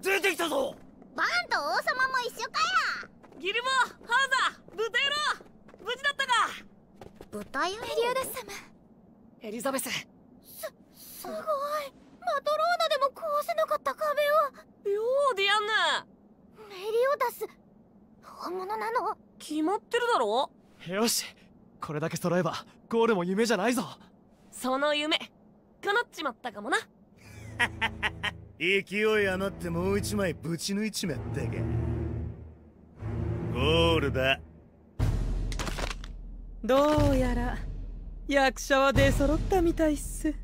出てきたぞバンと王様も一緒かやギルモハンザ豚野郎無事だったか豚野郎メリオダス様エリザベスすすごいマトローナでも壊せなかった壁をようディアンヌメリオダス本物なの決まってるだろよしこれだけ揃えばゴールも夢じゃないぞその夢叶っちまったかもな勢い余ってもう一枚ぶち抜いちまったかゴールだどうやら役者は出揃ったみたいっす